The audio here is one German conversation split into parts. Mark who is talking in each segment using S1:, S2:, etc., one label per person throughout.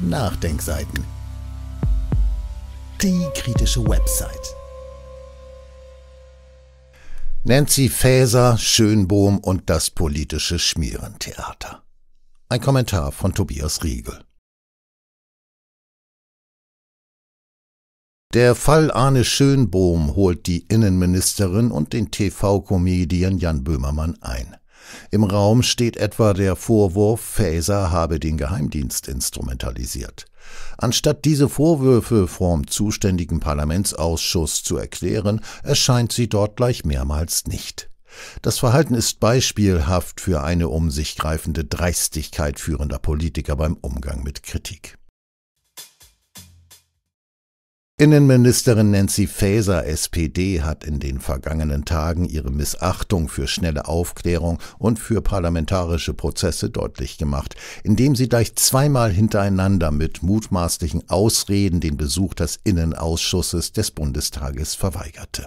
S1: Nachdenkseiten. Die kritische Website. Nancy Faeser, Schönbohm und das politische Schmierentheater. Ein Kommentar von Tobias Riegel. Der Fall Arne Schönbohm holt die Innenministerin und den TV-Comedian Jan Böhmermann ein. Im Raum steht etwa der Vorwurf, Faeser habe den Geheimdienst instrumentalisiert. Anstatt diese Vorwürfe vorm zuständigen Parlamentsausschuss zu erklären, erscheint sie dort gleich mehrmals nicht. Das Verhalten ist beispielhaft für eine um sich greifende Dreistigkeit führender Politiker beim Umgang mit Kritik. Innenministerin Nancy Faeser, SPD, hat in den vergangenen Tagen ihre Missachtung für schnelle Aufklärung und für parlamentarische Prozesse deutlich gemacht, indem sie gleich zweimal hintereinander mit mutmaßlichen Ausreden den Besuch des Innenausschusses des Bundestages verweigerte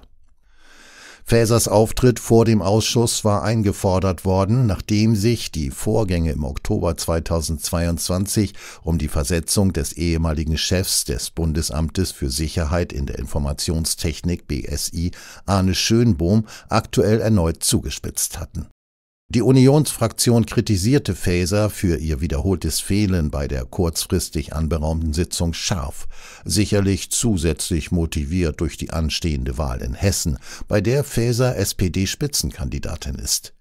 S1: Faesers Auftritt vor dem Ausschuss war eingefordert worden, nachdem sich die Vorgänge im Oktober 2022 um die Versetzung des ehemaligen Chefs des Bundesamtes für Sicherheit in der Informationstechnik BSI, Arne Schönbohm, aktuell erneut zugespitzt hatten die Unionsfraktion kritisierte Faeser für ihr wiederholtes Fehlen bei der kurzfristig anberaumten Sitzung scharf, sicherlich zusätzlich motiviert durch die anstehende Wahl in Hessen, bei der Faeser SPD-Spitzenkandidatin ist.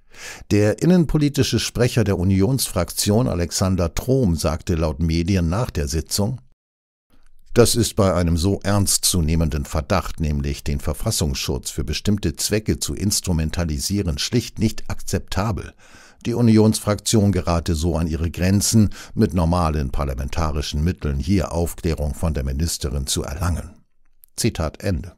S1: Der innenpolitische Sprecher der Unionsfraktion Alexander Trom sagte laut Medien nach der Sitzung das ist bei einem so ernstzunehmenden Verdacht, nämlich den Verfassungsschutz für bestimmte Zwecke zu instrumentalisieren, schlicht nicht akzeptabel. Die Unionsfraktion gerate so an ihre Grenzen, mit normalen parlamentarischen Mitteln hier Aufklärung von der Ministerin zu erlangen. Zitat Ende.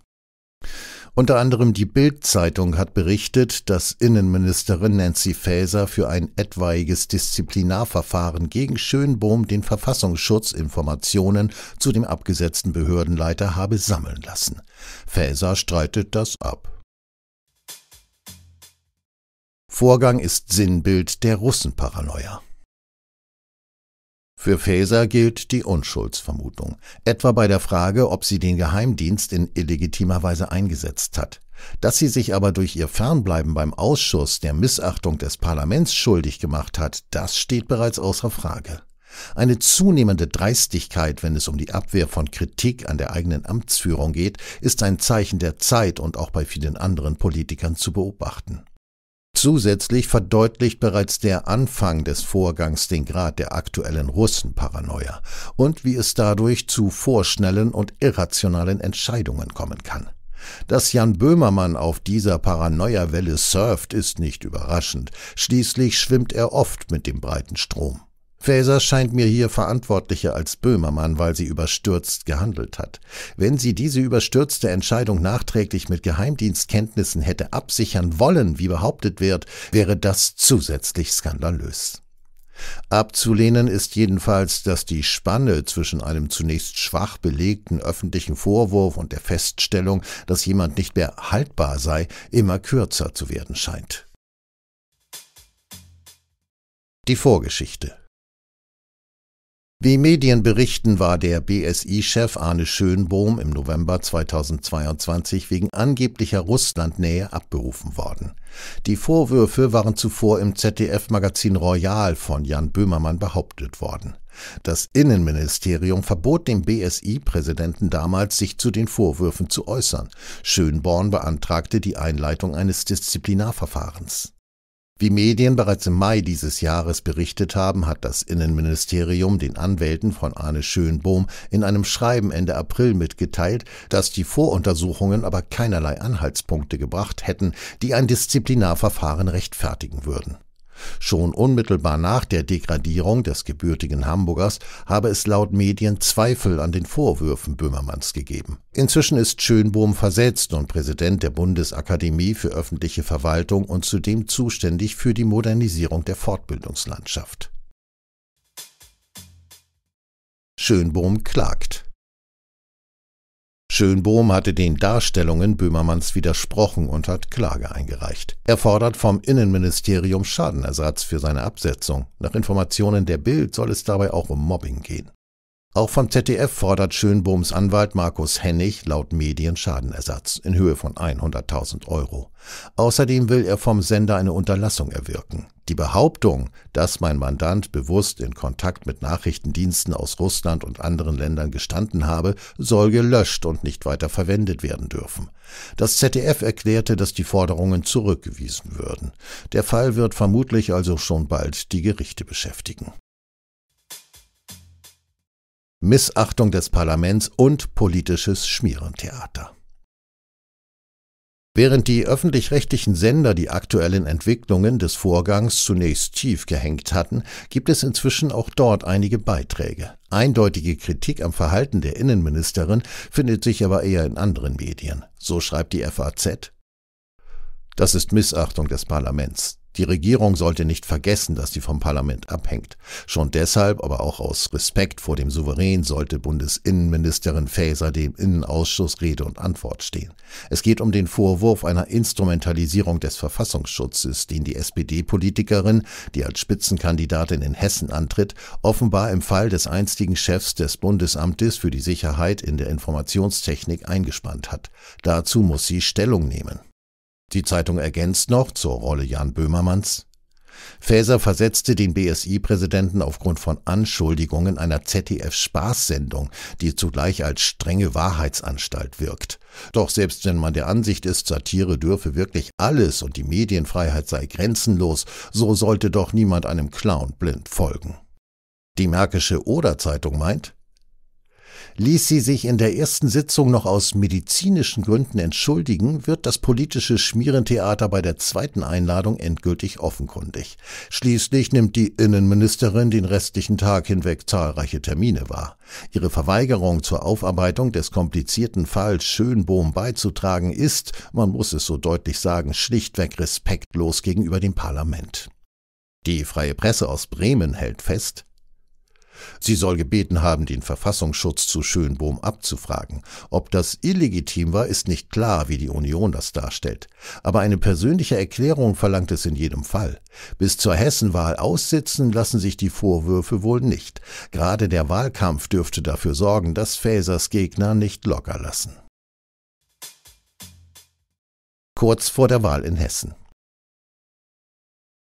S1: Unter anderem die Bild-Zeitung hat berichtet, dass Innenministerin Nancy Faeser für ein etwaiges Disziplinarverfahren gegen Schönbohm den Verfassungsschutz Informationen zu dem abgesetzten Behördenleiter habe sammeln lassen. Faeser streitet das ab. Vorgang ist Sinnbild der Russenparanoia. Für Faeser gilt die Unschuldsvermutung, etwa bei der Frage, ob sie den Geheimdienst in illegitimer Weise eingesetzt hat. Dass sie sich aber durch ihr Fernbleiben beim Ausschuss der Missachtung des Parlaments schuldig gemacht hat, das steht bereits außer Frage. Eine zunehmende Dreistigkeit, wenn es um die Abwehr von Kritik an der eigenen Amtsführung geht, ist ein Zeichen der Zeit und auch bei vielen anderen Politikern zu beobachten Zusätzlich verdeutlicht bereits der Anfang des Vorgangs den Grad der aktuellen Russenparanoia und wie es dadurch zu vorschnellen und irrationalen Entscheidungen kommen kann. Dass Jan Böhmermann auf dieser Paranoia-Welle surft, ist nicht überraschend. Schließlich schwimmt er oft mit dem breiten Strom. Faeser scheint mir hier verantwortlicher als Böhmermann, weil sie überstürzt gehandelt hat. Wenn sie diese überstürzte Entscheidung nachträglich mit Geheimdienstkenntnissen hätte absichern wollen, wie behauptet wird, wäre das zusätzlich skandalös. Abzulehnen ist jedenfalls, dass die Spanne zwischen einem zunächst schwach belegten öffentlichen Vorwurf und der Feststellung, dass jemand nicht mehr haltbar sei, immer kürzer zu werden scheint. Die Vorgeschichte wie Medien berichten, war der BSI-Chef Arne Schönbohm im November 2022 wegen angeblicher Russlandnähe abberufen worden. Die Vorwürfe waren zuvor im ZDF-Magazin Royal von Jan Böhmermann behauptet worden. Das Innenministerium verbot dem BSI-Präsidenten damals, sich zu den Vorwürfen zu äußern. Schönborn beantragte die Einleitung eines Disziplinarverfahrens. Wie Medien bereits im Mai dieses Jahres berichtet haben, hat das Innenministerium den Anwälten von Arne Schönbohm in einem Schreiben Ende April mitgeteilt, dass die Voruntersuchungen aber keinerlei Anhaltspunkte gebracht hätten, die ein Disziplinarverfahren rechtfertigen würden Schon unmittelbar nach der Degradierung des gebürtigen Hamburgers habe es laut Medien Zweifel an den Vorwürfen Böhmermanns gegeben. Inzwischen ist Schönbohm versetzt und Präsident der Bundesakademie für öffentliche Verwaltung und zudem zuständig für die Modernisierung der Fortbildungslandschaft. Schönbohm klagt. Schönbohm hatte den Darstellungen Böhmermanns widersprochen und hat Klage eingereicht. Er fordert vom Innenministerium Schadenersatz für seine Absetzung. Nach Informationen der Bild soll es dabei auch um Mobbing gehen. Auch vom ZDF fordert Schönbohms Anwalt Markus Hennig laut Medien Schadenersatz in Höhe von 100.000 Euro. Außerdem will er vom Sender eine Unterlassung erwirken. Die Behauptung, dass mein Mandant bewusst in Kontakt mit Nachrichtendiensten aus Russland und anderen Ländern gestanden habe, soll gelöscht und nicht weiter verwendet werden dürfen. Das ZDF erklärte, dass die Forderungen zurückgewiesen würden. Der Fall wird vermutlich also schon bald die Gerichte beschäftigen. Missachtung des Parlaments und politisches Schmierentheater. Während die öffentlich-rechtlichen Sender die aktuellen Entwicklungen des Vorgangs zunächst tief gehängt hatten, gibt es inzwischen auch dort einige Beiträge. Eindeutige Kritik am Verhalten der Innenministerin findet sich aber eher in anderen Medien. So schreibt die FAZ. Das ist Missachtung des Parlaments. Die Regierung sollte nicht vergessen, dass sie vom Parlament abhängt. Schon deshalb, aber auch aus Respekt vor dem Souverän, sollte Bundesinnenministerin Faeser dem Innenausschuss Rede und Antwort stehen. Es geht um den Vorwurf einer Instrumentalisierung des Verfassungsschutzes, den die SPD-Politikerin, die als Spitzenkandidatin in Hessen antritt, offenbar im Fall des einstigen Chefs des Bundesamtes für die Sicherheit in der Informationstechnik eingespannt hat. Dazu muss sie Stellung nehmen. Die Zeitung ergänzt noch zur Rolle Jan Böhmermanns. Faeser versetzte den BSI-Präsidenten aufgrund von Anschuldigungen einer ZDF-Spaßsendung, die zugleich als strenge Wahrheitsanstalt wirkt. Doch selbst wenn man der Ansicht ist, Satire dürfe wirklich alles und die Medienfreiheit sei grenzenlos, so sollte doch niemand einem Clown blind folgen. Die Märkische Oder-Zeitung meint, Ließ sie sich in der ersten Sitzung noch aus medizinischen Gründen entschuldigen, wird das politische Schmierentheater bei der zweiten Einladung endgültig offenkundig. Schließlich nimmt die Innenministerin den restlichen Tag hinweg zahlreiche Termine wahr. Ihre Verweigerung zur Aufarbeitung des komplizierten Falls Schönbohm beizutragen ist, man muss es so deutlich sagen, schlichtweg respektlos gegenüber dem Parlament. Die Freie Presse aus Bremen hält fest, Sie soll gebeten haben, den Verfassungsschutz zu Schönbohm abzufragen. Ob das illegitim war, ist nicht klar, wie die Union das darstellt. Aber eine persönliche Erklärung verlangt es in jedem Fall. Bis zur Hessenwahl aussitzen lassen sich die Vorwürfe wohl nicht. Gerade der Wahlkampf dürfte dafür sorgen, dass Fäsers Gegner nicht locker lassen. Kurz vor der Wahl in Hessen.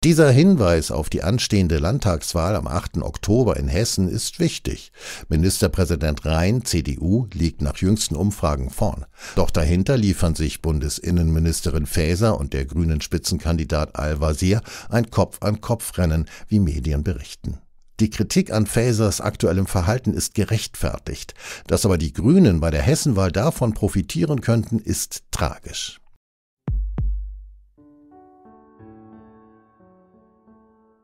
S1: Dieser Hinweis auf die anstehende Landtagswahl am 8. Oktober in Hessen ist wichtig. Ministerpräsident Rhein, CDU, liegt nach jüngsten Umfragen vorn. Doch dahinter liefern sich Bundesinnenministerin Faeser und der grünen Spitzenkandidat Al-Wazir ein Kopf-an-Kopf-Rennen, wie Medien berichten. Die Kritik an Fasers aktuellem Verhalten ist gerechtfertigt. Dass aber die Grünen bei der Hessenwahl davon profitieren könnten, ist tragisch.